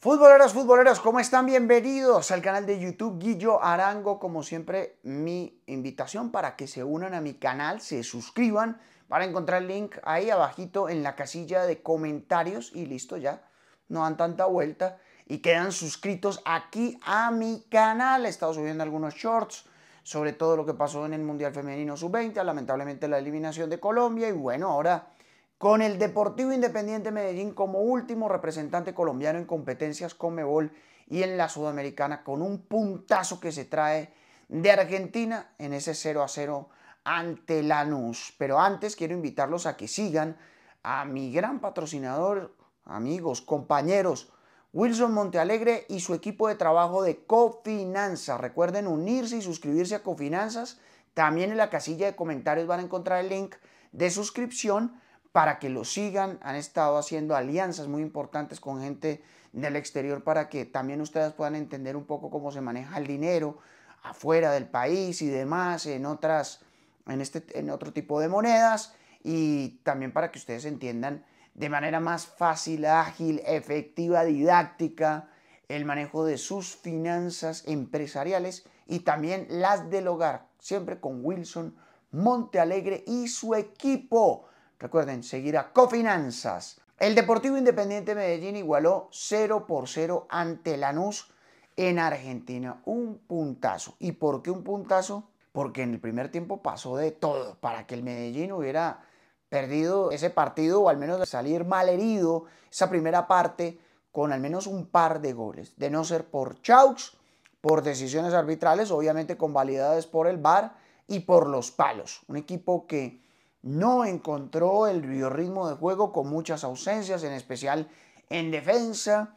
Futboleros, futboleros, ¿cómo están? Bienvenidos al canal de YouTube Guillo Arango. Como siempre, mi invitación para que se unan a mi canal, se suscriban. para encontrar el link ahí abajito en la casilla de comentarios y listo ya. No dan tanta vuelta y quedan suscritos aquí a mi canal. He estado subiendo algunos shorts sobre todo lo que pasó en el Mundial Femenino Sub-20, lamentablemente la eliminación de Colombia y bueno, ahora con el Deportivo Independiente Medellín como último representante colombiano en competencias Mebol y en la Sudamericana con un puntazo que se trae de Argentina en ese 0 a 0 ante Lanús. Pero antes quiero invitarlos a que sigan a mi gran patrocinador, amigos, compañeros, Wilson Montealegre y su equipo de trabajo de Cofinanzas. Recuerden unirse y suscribirse a Cofinanzas. También en la casilla de comentarios van a encontrar el link de suscripción para que lo sigan. Han estado haciendo alianzas muy importantes con gente del exterior para que también ustedes puedan entender un poco cómo se maneja el dinero afuera del país y demás, en otras, en, este, en otro tipo de monedas y también para que ustedes entiendan de manera más fácil, ágil, efectiva, didáctica el manejo de sus finanzas empresariales y también las del hogar, siempre con Wilson Montealegre y su equipo. Recuerden seguir a Cofinanzas. El Deportivo Independiente Medellín igualó 0 por 0 ante Lanús en Argentina. Un puntazo. ¿Y por qué un puntazo? Porque en el primer tiempo pasó de todo para que el Medellín hubiera perdido ese partido o al menos salir mal herido esa primera parte con al menos un par de goles. De no ser por Chaux, por decisiones arbitrales, obviamente con validades por el VAR y por los palos. Un equipo que no encontró el biorritmo de juego con muchas ausencias, en especial en defensa,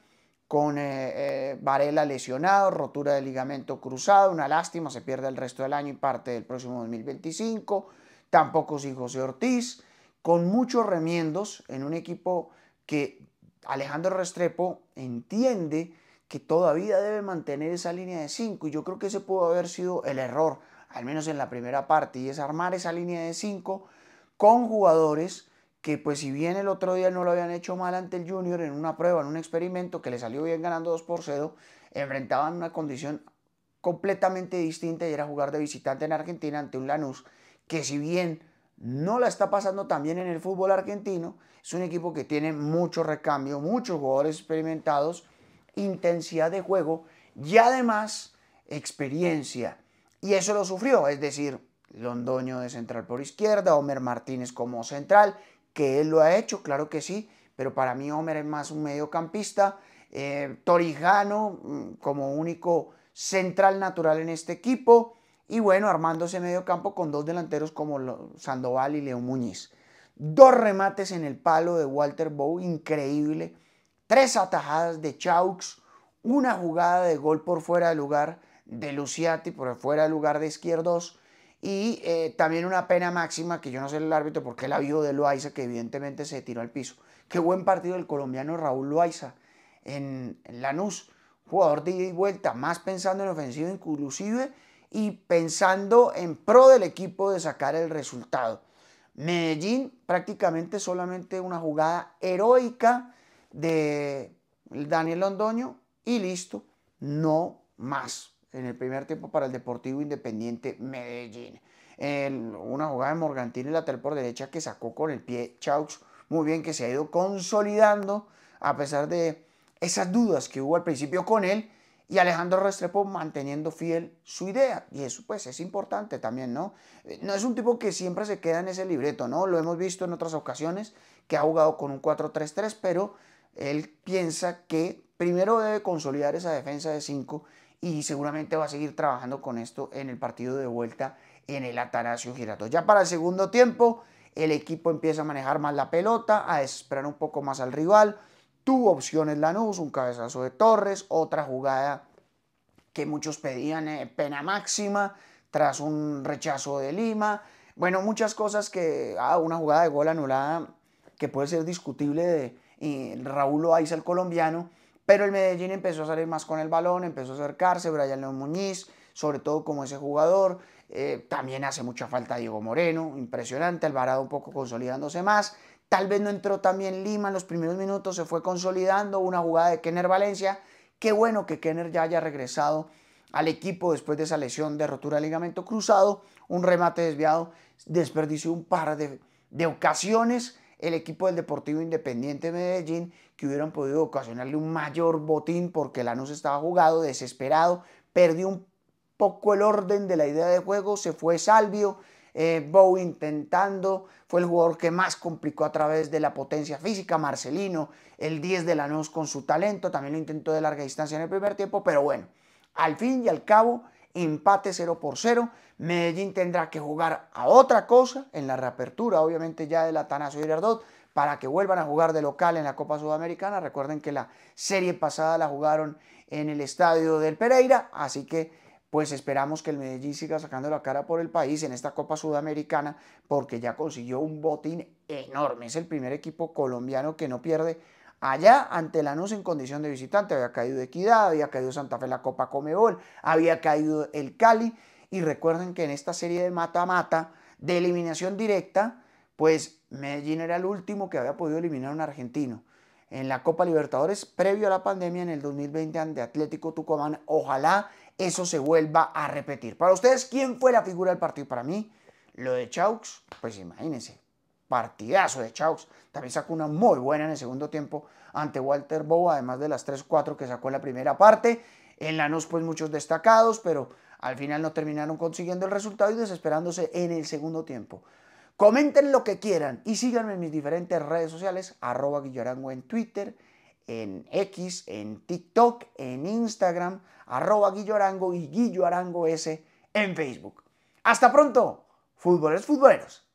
con eh, eh, Varela lesionado, rotura de ligamento cruzado, una lástima, se pierde el resto del año y parte del próximo 2025. Tampoco sin José Ortiz, con muchos remiendos en un equipo que Alejandro Restrepo entiende que todavía debe mantener esa línea de 5 y yo creo que ese pudo haber sido el error, al menos en la primera parte, y es armar esa línea de 5 con jugadores que pues si bien el otro día no lo habían hecho mal ante el Junior en una prueba, en un experimento que le salió bien ganando 2 por 0, enfrentaban una condición completamente distinta y era jugar de visitante en Argentina ante un Lanús que si bien no la está pasando también en el fútbol argentino, es un equipo que tiene mucho recambio, muchos jugadores experimentados, intensidad de juego y además experiencia. Y eso lo sufrió, es decir, Londoño de central por izquierda, Homer Martínez como central, que él lo ha hecho, claro que sí, pero para mí Homer es más un mediocampista. Eh, Torijano mm, como único central natural en este equipo. Y bueno, armando ese medio con dos delanteros como Sandoval y Leo Muñiz. Dos remates en el palo de Walter Bow, increíble. Tres atajadas de Chaux. Una jugada de gol por fuera de lugar de Luciati, por fuera de lugar de Izquierdos. Y eh, también una pena máxima, que yo no sé el árbitro porque la vio de Loaiza, que evidentemente se tiró al piso. Qué buen partido el colombiano Raúl Loaiza en, en Lanús. Jugador de ida y vuelta, más pensando en ofensiva inclusive y pensando en pro del equipo de sacar el resultado. Medellín prácticamente solamente una jugada heroica de Daniel Londoño y listo, no más en el primer tiempo para el Deportivo Independiente Medellín. una jugada de Morgantini lateral por derecha que sacó con el pie Chaux. Muy bien, que se ha ido consolidando a pesar de esas dudas que hubo al principio con él. Y Alejandro Restrepo manteniendo fiel su idea. Y eso pues es importante también, ¿no? Eh, no es un tipo que siempre se queda en ese libreto, ¿no? Lo hemos visto en otras ocasiones que ha jugado con un 4-3-3, pero él piensa que primero debe consolidar esa defensa de 5 y seguramente va a seguir trabajando con esto en el partido de vuelta en el Atanasio girato Ya para el segundo tiempo, el equipo empieza a manejar más la pelota, a esperar un poco más al rival. Tuvo opciones Lanús, un cabezazo de Torres, otra jugada que muchos pedían eh, pena máxima tras un rechazo de Lima. Bueno, muchas cosas que... Ah, una jugada de gol anulada que puede ser discutible de eh, Raúl Loaiza, el colombiano, pero el Medellín empezó a salir más con el balón, empezó a acercarse, Brian León Muñiz, sobre todo como ese jugador. Eh, también hace mucha falta Diego Moreno, impresionante, Alvarado un poco consolidándose más. Tal vez no entró también Lima en los primeros minutos, se fue consolidando una jugada de Kenner Valencia. Qué bueno que Kenner ya haya regresado al equipo después de esa lesión de rotura de ligamento cruzado, un remate desviado, desperdició un par de, de ocasiones el equipo del Deportivo Independiente de Medellín que hubieran podido ocasionarle un mayor botín porque Lanús estaba jugado, desesperado, perdió un poco el orden de la idea de juego, se fue Salvio, eh, intentando, fue el jugador que más complicó a través de la potencia física, Marcelino, el 10 de Lanús con su talento, también lo intentó de larga distancia en el primer tiempo, pero bueno, al fin y al cabo empate 0 por 0. Medellín tendrá que jugar a otra cosa en la reapertura, obviamente ya del Atanasio Girardot, para que vuelvan a jugar de local en la Copa Sudamericana. Recuerden que la serie pasada la jugaron en el estadio del Pereira, así que pues esperamos que el Medellín siga sacando la cara por el país en esta Copa Sudamericana porque ya consiguió un botín enorme. Es el primer equipo colombiano que no pierde Allá, ante Lanús en condición de visitante, había caído Equidad, había caído Santa Fe la Copa Comebol, había caído el Cali. Y recuerden que en esta serie de mata-mata, a de eliminación directa, pues Medellín era el último que había podido eliminar a un argentino. En la Copa Libertadores, previo a la pandemia en el 2020 ante Atlético Tucumán, ojalá eso se vuelva a repetir. Para ustedes, ¿quién fue la figura del partido? Para mí, lo de Chaux, pues imagínense, partidazo de Chaux. También sacó una muy buena en el segundo tiempo ante Walter Bow, además de las 3-4 que sacó en la primera parte. En la nos pues muchos destacados, pero al final no terminaron consiguiendo el resultado y desesperándose en el segundo tiempo. Comenten lo que quieran y síganme en mis diferentes redes sociales, arroba guillorango en Twitter, en X, en TikTok, en Instagram, arroba guillorango y guillorango S en Facebook. ¡Hasta pronto! Fútboles futboleros.